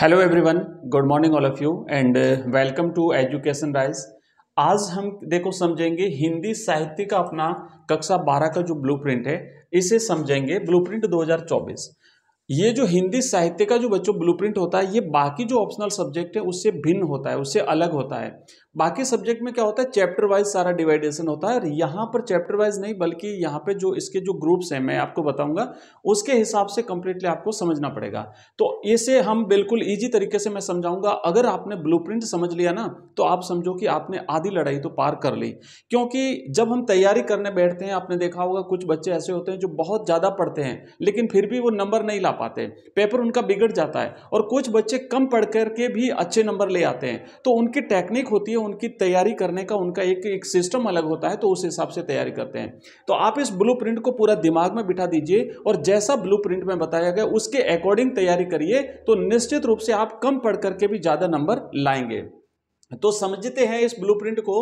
hello everyone good morning all of you and welcome to education rise आज हम देखो समझेंगे हिंदी साहित्य का अपना कक्षा 12 का जो ब्लूप्रिंट है इसे समझेंगे ब्लूप्रिंट 2024 ये जो हिंदी साहित्य का जो बच्चों ब्लूप्रिंट होता है ये बाकी जो ऑप्शनल सब्जेक्ट है उससे भिन्न होता है उससे अलग होता है बाकी सब्जेक्ट में क्या होता है चैप्टर वाइज सारा डिवाइडेशन होता है और यहाँ पर चैप्टर वाइज नहीं बल्कि यहाँ पे जो इसके जो ग्रुप्स हैं मैं आपको बताऊंगा उसके हिसाब से कंप्लीटली आपको समझना पड़ेगा तो इसे हम बिल्कुल ईजी तरीके से मैं समझाऊंगा अगर आपने ब्लू समझ लिया ना तो आप समझो कि आपने आधी लड़ाई तो पार कर ली क्योंकि जब हम तैयारी करने बैठते हैं आपने देखा होगा कुछ बच्चे ऐसे होते हैं जो बहुत ज़्यादा पढ़ते हैं लेकिन फिर भी वो नंबर नहीं ला पाते पेपर उनका बिगड़ जाता है और कुछ बच्चे कम पढ़ करके भी अच्छे नंबर ले आते हैं तो उनकी टेक्निक होती है उनकी तैयारी करने का उनका एक एक सिस्टम अलग होता है तो उस हिसाब से तैयारी करते हैं तो आप इस ब्लू को पूरा दिमाग में बिठा दीजिए और जैसा ब्लू में बताया गया उसके अकॉर्डिंग तैयारी करिए तो निश्चित रूप से आप कम पढ़ करके भी ज़्यादा नंबर लाएंगे तो समझते हैं इस ब्लूप्रिंट को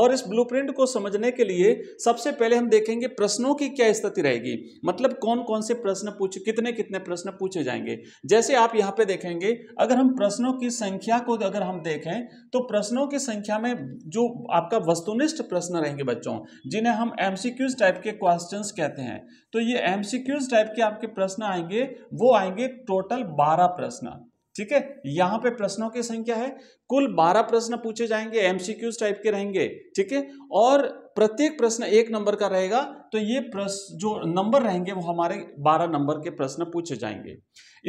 और इस ब्लूप्रिंट को समझने के लिए सबसे पहले हम देखेंगे प्रश्नों की क्या स्थिति रहेगी मतलब कौन कौन से प्रश्न पूछे कितने कितने प्रश्न पूछे जाएंगे जैसे आप यहाँ पे देखेंगे अगर हम प्रश्नों की संख्या को अगर हम देखें तो प्रश्नों की संख्या में जो आपका वस्तुनिष्ठ प्रश्न रहेंगे बच्चों जिन्हें हम एम टाइप के क्वेश्चन कहते हैं तो ये एम टाइप के आपके प्रश्न आएंगे वो आएंगे टोटल बारह प्रश्न ठीक है यहां पे प्रश्नों की संख्या है कुल 12 प्रश्न पूछे जाएंगे एमसीक्यूज टाइप के रहेंगे ठीक है और प्रत्येक प्रश्न एक नंबर का रहेगा तो ये प्रश्न जो नंबर रहेंगे वो हमारे 12 नंबर के प्रश्न पूछे जाएंगे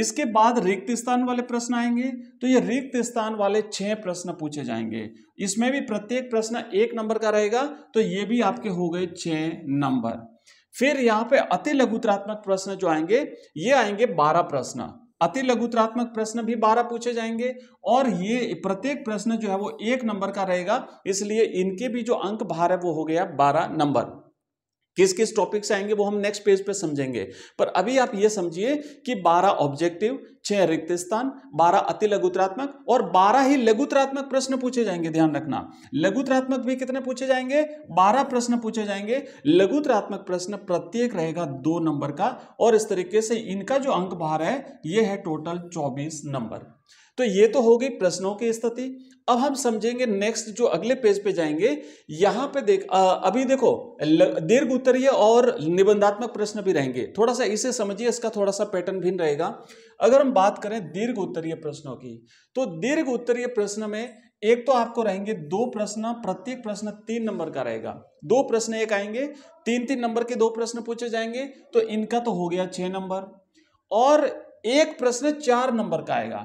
इसके बाद रिक्त स्थान वाले प्रश्न आएंगे तो ये रिक्त स्थान वाले छह प्रश्न पूछे जाएंगे इसमें भी प्रत्येक प्रश्न एक नंबर का रहेगा तो ये भी आपके हो गए छ नंबर फिर यहाँ पे अति लघुतरात्मक प्रश्न जो आएंगे ये आएंगे बारह प्रश्न अति लघुतरात्मक प्रश्न भी बारह पूछे जाएंगे और ये प्रत्येक प्रश्न जो है वो एक नंबर का रहेगा इसलिए इनके भी जो अंक भार है वो हो गया बारह नंबर किस किस टॉपिक से आएंगे वो हम नेक्स्ट पेज पे समझेंगे पर अभी आप ये समझिए कि 12 ऑब्जेक्टिव छह रिक्त स्थान 12 अति लघुतरात्मक और 12 ही लघुतरात्मक प्रश्न पूछे जाएंगे ध्यान रखना लघुतरात्मक भी कितने पूछे जाएंगे 12 प्रश्न पूछे जाएंगे लघुतरात्मक प्रश्न प्रत्येक रहेगा दो नंबर का और इस तरीके से इनका जो अंक बाहर है यह है टोटल चौबीस नंबर तो ये तो हो गई प्रश्नों की स्थिति अब हम समझेंगे नेक्स्ट जो अगले पेज पे जाएंगे यहां पे देख आ, अभी देखो दीर्घ उत्तरीय और निबंधात्मक प्रश्न भी रहेंगे थोड़ा सा इसे समझिए इसका थोड़ा सा पैटर्न भिन्न रहेगा अगर हम बात करें दीर्घ उत्तरीय प्रश्नों की तो दीर्घ उत्तरीय प्रश्न में एक तो आपको रहेंगे दो प्रश्न प्रत्येक प्रश्न तीन नंबर का रहेगा दो प्रश्न एक आएंगे तीन तीन नंबर के दो प्रश्न पूछे जाएंगे तो इनका तो हो गया छह नंबर और एक प्रश्न चार नंबर का आएगा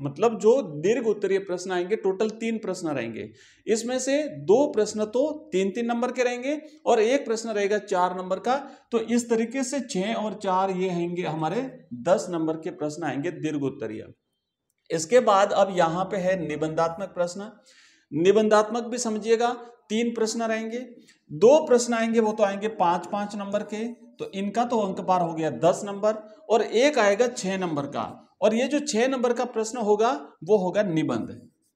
मतलब जो दीर्घ उत्तरीय प्रश्न आएंगे टोटल तीन प्रश्न रहेंगे इसमें से दो प्रश्न तो तीन तीन नंबर के रहेंगे और एक प्रश्न रहेगा चार नंबर का तो इस तरीके से छह और चार ये होंगे हमारे दस नंबर के प्रश्न आएंगे दीर्घ उत्तरीय इसके बाद अब यहां पे है निबंधात्मक प्रश्न निबंधात्मक भी समझिएगा तीन प्रश्न रहेंगे दो प्रश्न आएंगे वो तो आएंगे पांच पांच नंबर के तो इनका तो अंक पार हो गया दस नंबर और एक आएगा छह नंबर का और ये जो छह नंबर का प्रश्न होगा वो होगा निबंध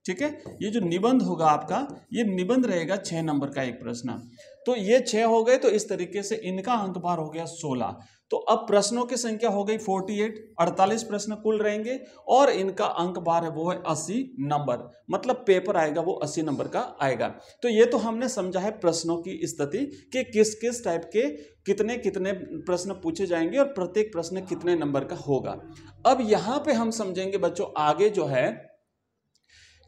ठीक है ये जो निबंध होगा आपका ये निबंध रहेगा छः नंबर का एक प्रश्न तो ये छह हो गए तो इस तरीके से इनका अंक भार हो गया सोलह तो अब प्रश्नों की संख्या हो गई फोर्टी एट अड़तालीस प्रश्न कुल रहेंगे और इनका अंक भार है वो है अस्सी नंबर मतलब पेपर आएगा वो अस्सी नंबर का आएगा तो ये तो हमने समझा है प्रश्नों की स्थिति कि किस किस टाइप के कितने कितने प्रश्न पूछे जाएंगे और प्रत्येक प्रश्न कितने नंबर का होगा अब यहाँ पे हम समझेंगे बच्चों आगे जो है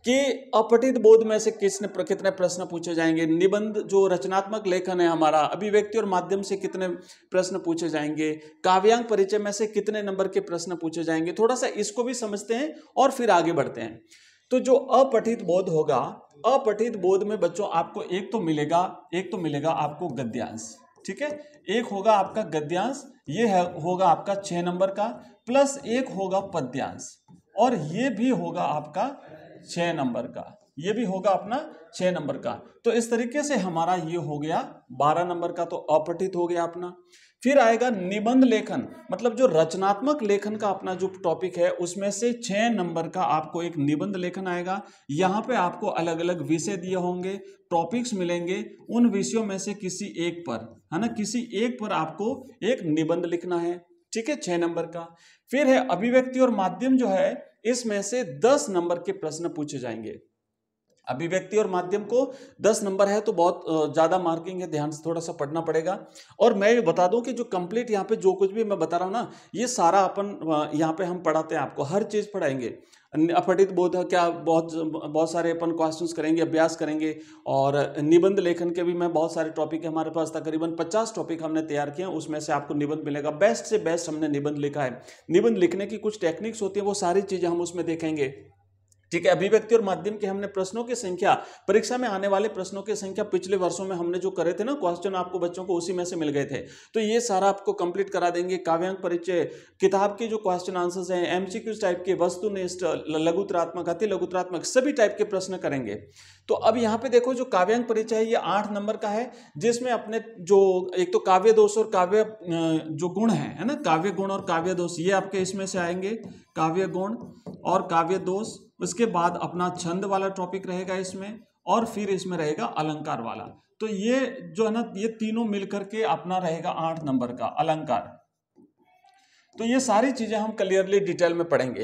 कि अपठित बोध में से किसने कितने प्रश्न पूछे जाएंगे निबंध जो रचनात्मक लेखन है हमारा अभिव्यक्ति और माध्यम से कितने प्रश्न पूछे जाएंगे काव्यांग परिचय में से कितने नंबर के प्रश्न पूछे जाएंगे थोड़ा सा इसको भी समझते हैं और फिर आगे बढ़ते हैं तो जो अपठित बोध होगा अपठित बोध में बच्चों आपको एक तो मिलेगा एक तो मिलेगा आपको गद्यांश ठीक है एक होगा आपका गद्यांश ये है होगा आपका छह नंबर का प्लस एक होगा पद्यांश और ये भी होगा आपका छः नंबर का ये भी होगा अपना छः नंबर का तो इस तरीके से हमारा ये हो गया बारह नंबर का तो अपठित हो गया अपना फिर आएगा निबंध लेखन मतलब जो रचनात्मक लेखन का अपना जो टॉपिक है उसमें से छः नंबर का आपको एक निबंध लेखन आएगा यहाँ पे आपको अलग अलग विषय दिए होंगे टॉपिक्स मिलेंगे उन विषयों में से किसी एक पर है ना किसी एक पर आपको एक निबंध लिखना है ठीक है छह नंबर का फिर है अभिव्यक्ति और माध्यम जो है इसमें से दस नंबर के प्रश्न पूछे जाएंगे अभिव्यक्ति और माध्यम को दस नंबर है तो बहुत ज़्यादा मार्किंग है ध्यान से थोड़ा सा पढ़ना पड़ेगा और मैं ये बता दूं कि जो कंप्लीट यहाँ पे जो कुछ भी मैं बता रहा हूँ ना ये सारा अपन यहाँ पे हम पढ़ाते हैं आपको हर चीज़ पढ़ाएंगे अपठित बोध क्या बहुत बहुत सारे अपन क्वेश्चंस करेंगे अभ्यास करेंगे और निबंध लेखन के भी मैं बहुत सारे टॉपिक है हमारे पास तकरीबन 50 टॉपिक हमने तैयार किए हैं उसमें से आपको निबंध मिलेगा बेस्ट से बेस्ट हमने निबंध लिखा है निबंध लिखने की कुछ टेक्निक्स होती है वो सारी चीज़ें हम उसमें देखेंगे ठीक है अभिव्यक्ति और माध्यम के हमने प्रश्नों की संख्या परीक्षा में आने वाले प्रश्नों की संख्या पिछले वर्षों में हमने जो करे थे ना क्वेश्चन आपको बच्चों को उसी में से मिल गए थे तो ये सारा आपको कंप्लीट करा देंगे काव्यांक परिचय किताब के जो क्वेश्चन आंसर्स हैं एमसीक्यूज टाइप के वस्तुनिष्ठ लघुतरात्मक अति लघुतरात्मक सभी टाइप के प्रश्न करेंगे तो अब यहाँ पे देखो जो काव्यांक परिचय है ये आठ नंबर का है जिसमें अपने जो एक तो काव्य दोष और काव्य जो गुण है है ना काव्य गुण और काव्य दोष ये आपके इसमें से आएंगे काव्य गुण और काव्य दोष उसके बाद अपना छंद वाला टॉपिक रहेगा इसमें और फिर इसमें रहेगा अलंकार वाला तो ये जो है ना ये तीनों मिलकर के अपना रहेगा आठ नंबर का अलंकार तो ये सारी चीज़ें हम क्लियरली डिटेल में पढ़ेंगे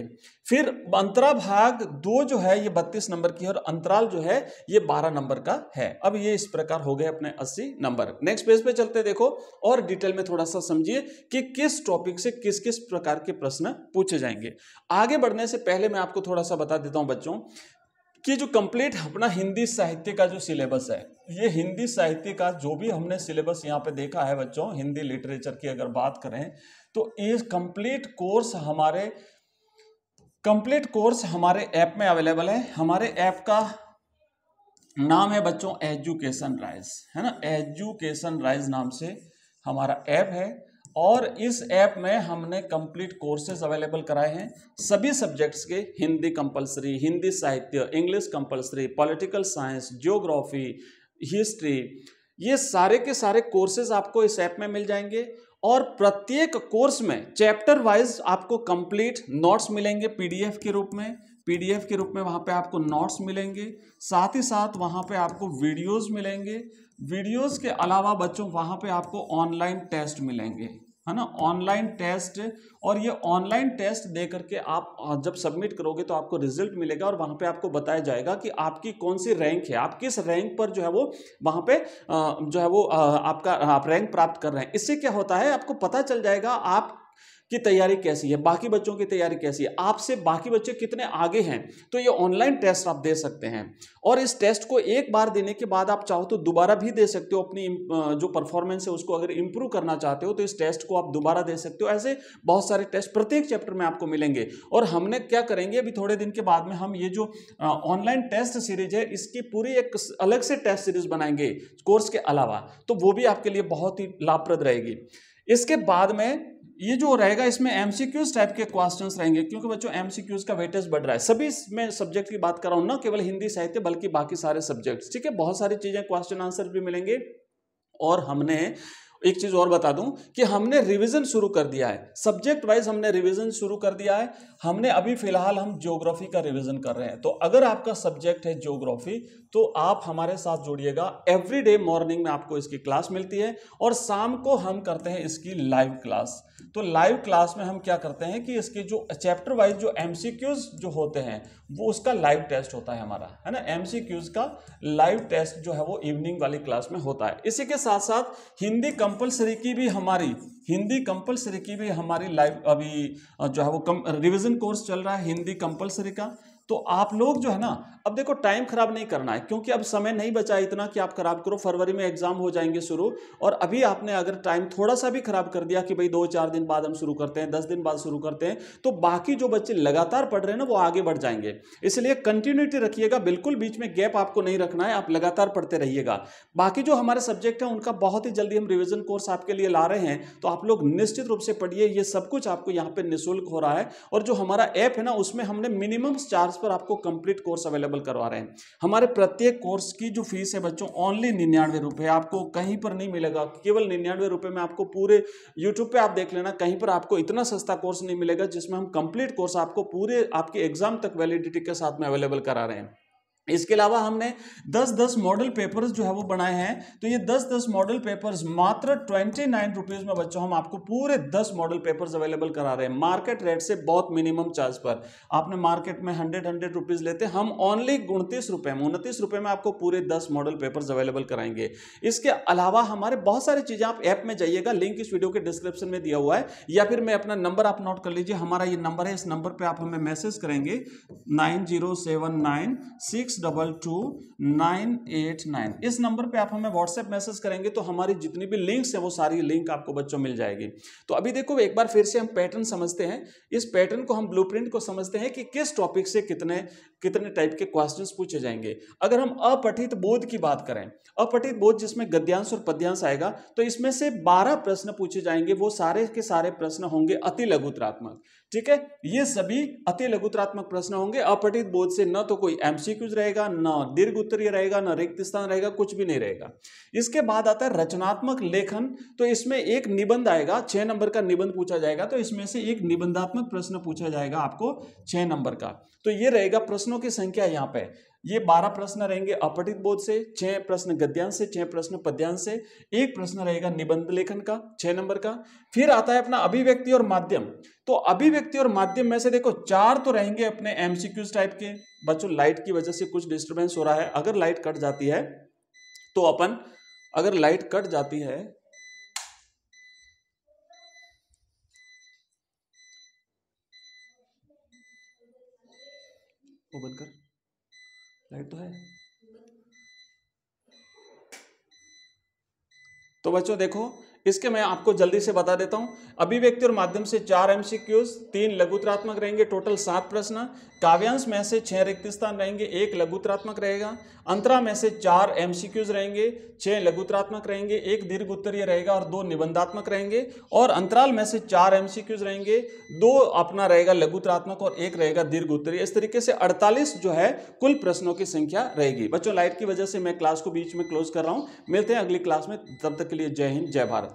फिर अंतरा भाग दो जो है ये बत्तीस नंबर की है और अंतराल जो है ये बारह नंबर का है अब ये इस प्रकार हो गए अपने अस्सी नंबर नेक्स्ट पेज पे चलते देखो और डिटेल में थोड़ा सा समझिए कि किस टॉपिक से किस किस प्रकार के प्रश्न पूछे जाएंगे आगे बढ़ने से पहले मैं आपको थोड़ा सा बता देता हूँ बच्चों कि जो कंप्लीट अपना हिंदी साहित्य का जो सिलेबस है ये हिंदी साहित्य का जो भी हमने सिलेबस यहाँ पे देखा है बच्चों हिंदी लिटरेचर की अगर बात करें तो ये कंप्लीट कोर्स हमारे कंप्लीट कोर्स हमारे ऐप में अवेलेबल है हमारे ऐप का नाम है बच्चों एजुकेशन राइज है ना एजुकेशन राइज नाम से हमारा ऐप है और इस ऐप में हमने कंप्लीट कोर्सेज अवेलेबल कराए हैं सभी सब्जेक्ट्स के हिंदी कंपलसरी हिंदी साहित्य English compulsory political science geography history ये सारे के सारे कोर्सेज आपको इस ऐप में मिल जाएंगे और प्रत्येक कोर्स में चैप्टर वाइज आपको कंप्लीट नोट्स मिलेंगे पीडीएफ के रूप में पीडीएफ के रूप में वहाँ पे आपको नोट्स मिलेंगे साथ ही साथ वहाँ पे आपको वीडियोस मिलेंगे वीडियोस के अलावा बच्चों वहाँ पे आपको ऑनलाइन टेस्ट मिलेंगे है ना ऑनलाइन टेस्ट और ये ऑनलाइन टेस्ट दे करके आप जब सबमिट करोगे तो आपको रिजल्ट मिलेगा और वहाँ पे आपको बताया जाएगा कि आपकी कौन सी रैंक है आप किस रैंक पर जो है वो वहाँ पे जो है वो आपका आप रैंक प्राप्त कर रहे हैं इससे क्या होता है आपको पता चल जाएगा आप की तैयारी कैसी है बाकी बच्चों की तैयारी कैसी है आपसे बाकी बच्चे कितने आगे हैं तो ये ऑनलाइन टेस्ट आप दे सकते हैं और इस टेस्ट को एक बार देने के बाद आप चाहो तो दोबारा भी दे सकते हो अपनी जो परफॉर्मेंस है उसको अगर इंप्रूव करना चाहते हो तो इस टेस्ट को आप दोबारा दे सकते हो ऐसे बहुत सारे टेस्ट प्रत्येक चैप्टर में आपको मिलेंगे और हमने क्या करेंगे अभी थोड़े दिन के बाद में हम ये जो ऑनलाइन टेस्ट सीरीज है इसकी पूरी एक अलग से टेस्ट सीरीज बनाएंगे कोर्स के अलावा तो वो भी आपके लिए बहुत ही लाभप्रद रहेगी इसके बाद में ये जो रहेगा इसमें एमसीक्यूज टाइप के क्वेश्चंस रहेंगे क्योंकि बच्चों एमसीक्यूज का वेटेज बढ़ रहा है सभी मैं सब्जेक्ट की बात कर रहा हूँ ना केवल हिंदी साहित्य बल्कि बाकी सारे सब्जेक्ट्स ठीक है बहुत सारी चीज़ें क्वेश्चन आंसर भी मिलेंगे और हमने एक चीज़ और बता दूं कि हमने रिवीजन शुरू कर दिया है सब्जेक्ट वाइज हमने रिवीजन शुरू कर दिया है हमने अभी फिलहाल हम ज्योग्राफी का रिवीजन कर रहे हैं तो अगर आपका सब्जेक्ट है ज्योग्राफी तो आप हमारे साथ जुड़िएगा एवरी डे मॉर्निंग में आपको इसकी क्लास मिलती है और शाम को हम करते हैं इसकी लाइव क्लास तो लाइव क्लास में हम क्या करते हैं कि इसके जो चैप्टर वाइज जो एम जो होते हैं वो उसका लाइव टेस्ट होता है हमारा है ना एम का लाइव टेस्ट जो है वो इवनिंग वाली क्लास में होता है इसी के साथ साथ हिंदी कंपलसरी की भी हमारी हिंदी कंपलसरी की भी हमारी लाइव अभी जो है वो कम रिविजन कोर्स चल रहा है हिंदी कंपलसरी का तो आप लोग जो है ना अब देखो टाइम खराब नहीं करना है क्योंकि अब समय नहीं बचा इतना कि आप खराब करो फरवरी में एग्जाम हो जाएंगे शुरू और अभी आपने अगर टाइम थोड़ा सा भी खराब कर दिया कि भाई दो चार दिन बाद हम शुरू करते हैं दस दिन बाद शुरू करते हैं तो बाकी जो बच्चे लगातार पढ़ रहे हैं ना वो आगे बढ़ जाएंगे इसलिए कंटिन्यूटी रखिएगा बिल्कुल बीच में गैप आपको नहीं रखना है आप लगातार पढ़ते रहिएगा बाकी जो हमारे सब्जेक्ट हैं उनका बहुत ही जल्दी हम रिविजन कोर्स आपके लिए ला रहे हैं तो आप लोग निश्चित रूप से पढ़िए ये सब कुछ आपको यहाँ पे निःशुल्क हो रहा है और जो हमारा ऐप है ना उसमें हमने मिनिमम चार्ज पर आपको कंप्लीट कोर्स अवेलेबल करवा रहे हैं हमारे प्रत्येक कोर्स की जो फीस है बच्चों ओनली निन्यानवे रुपये आपको कहीं पर नहीं मिलेगा केवल निन्यानवे रुपये में आपको पूरे यूट्यूब पर आप देख लेना कहीं पर आपको इतना सस्ता कोर्स नहीं मिलेगा जिसमें हम कंप्लीट कोर्स आपको पूरे आपके एग्जाम तक वैलिडिटी के साथ में अवेलेबल करा रहे हैं इसके अलावा हमने 10-10 मॉडल पेपर्स जो है वो बनाए हैं तो ये 10-10 मॉडल पेपर्स मात्र ट्वेंटी नाइन रुपीज़ में बच्चों हम आपको पूरे 10 मॉडल पेपर्स अवेलेबल करा रहे हैं मार्केट रेट से बहुत मिनिमम चार्ज पर आपने मार्केट में हंड्रेड हंड्रेड रुपीज़ लेते हम ओनली उनतीस रुपए में उनतीस रुपए में आपको पूरे दस मॉडल पेपर अवेलेबल कराएंगे इसके अलावा हमारे बहुत सारी चीज़ें आप ऐप में जाइएगा लिंक इस वीडियो के डिस्क्रिप्शन में दिया हुआ है या फिर मैं अपना नंबर आप नोट कर लीजिए हमारा ये नंबर है इस नंबर पर आप हमें मैसेज करेंगे nine zero seven nine six double two nine eight nine इस नंबर पे आप हमें व्हाट्सएप मैसेज करेंगे तो हमारी जितनी भी लिंक्स है वो सारी लिंक आपको बच्चों मिल जाएगी तो अभी देखो एक बार फिर से हम पैटर्न समझते हैं इस पैटर्न को हम ब्लूप्रिंट को समझते हैं कि किस टॉपिक से कितने कितने टाइप के क्वेश्चन पूछे जाएंगे अगर हम अपठित बोध की बात करें अपठित बोध जिसमें गद्यांश और पद्यांश आएगा तो इसमें से बारह प्रश्न पूछे जाएंगे वो सारे के सारे प्रश्न होंगे अति लघुत्रात्मक ठीक है ये सभी अति लघुत्रात्मक प्रश्न होंगे अपठित बोध से न तो कोई एमसीक्यूज रहेगा न दीर्घ उत्तरीय रहेगा न रिक्त स्थान रहेगा कुछ भी नहीं रहेगा इसके बाद आता है रचनात्मक लेखन तो इसमें एक निबंध आएगा छह नंबर का निबंध पूछा जाएगा तो इसमें से एक निबंधात्मक प्रश्न पूछा जाएगा आपको छह नंबर का तो ये रहेगा प्रश्नों की संख्या यहाँ पे ये बारह प्रश्न रहेंगे अपठित बोध से छह प्रश्न गद्यांश से छह प्रश्न पद्यांश से एक प्रश्न रहेगा निबंध लेखन का छह नंबर का फिर आता है अपना अभिव्यक्ति और माध्यम तो अभिव्यक्ति और माध्यम में से देखो चार तो रहेंगे अपने एमसीक्यूज टाइप के बच्चों लाइट की वजह से कुछ डिस्टर्बेंस हो रहा है अगर लाइट कट जाती है तो अपन अगर लाइट कट जाती है ओपन कर राइट तो है तो बच्चों देखो इसके मैं आपको जल्दी से बता देता हूँ अभिव्यक्ति और माध्यम से चार एम तीन लघुतरात्मक रहेंगे टोटल सात प्रश्न काव्यांश में से छः रिक्त स्थान रहेंगे एक लघुतरात्मक रहेगा अंतरा में से चार एम रहेंगे छः लघुतरात्मक रहेंगे एक दीर्घ उत्तरीय रहेगा और दो निबंधात्मक रहेंगे और अंतराल में से चार एम रहेंगे दो अपना रहेगा लघुतरात्मक और एक रहेगा दीर्घ उत्तरीय इस तरीके से अड़तालीस जो है कुल प्रश्नों की संख्या रहेगी बच्चों लाइट की वजह से मैं क्लास को बीच में क्लोज कर रहा हूँ मिलते हैं अगली क्लास में तब तक के लिए जय हिंद जय भारत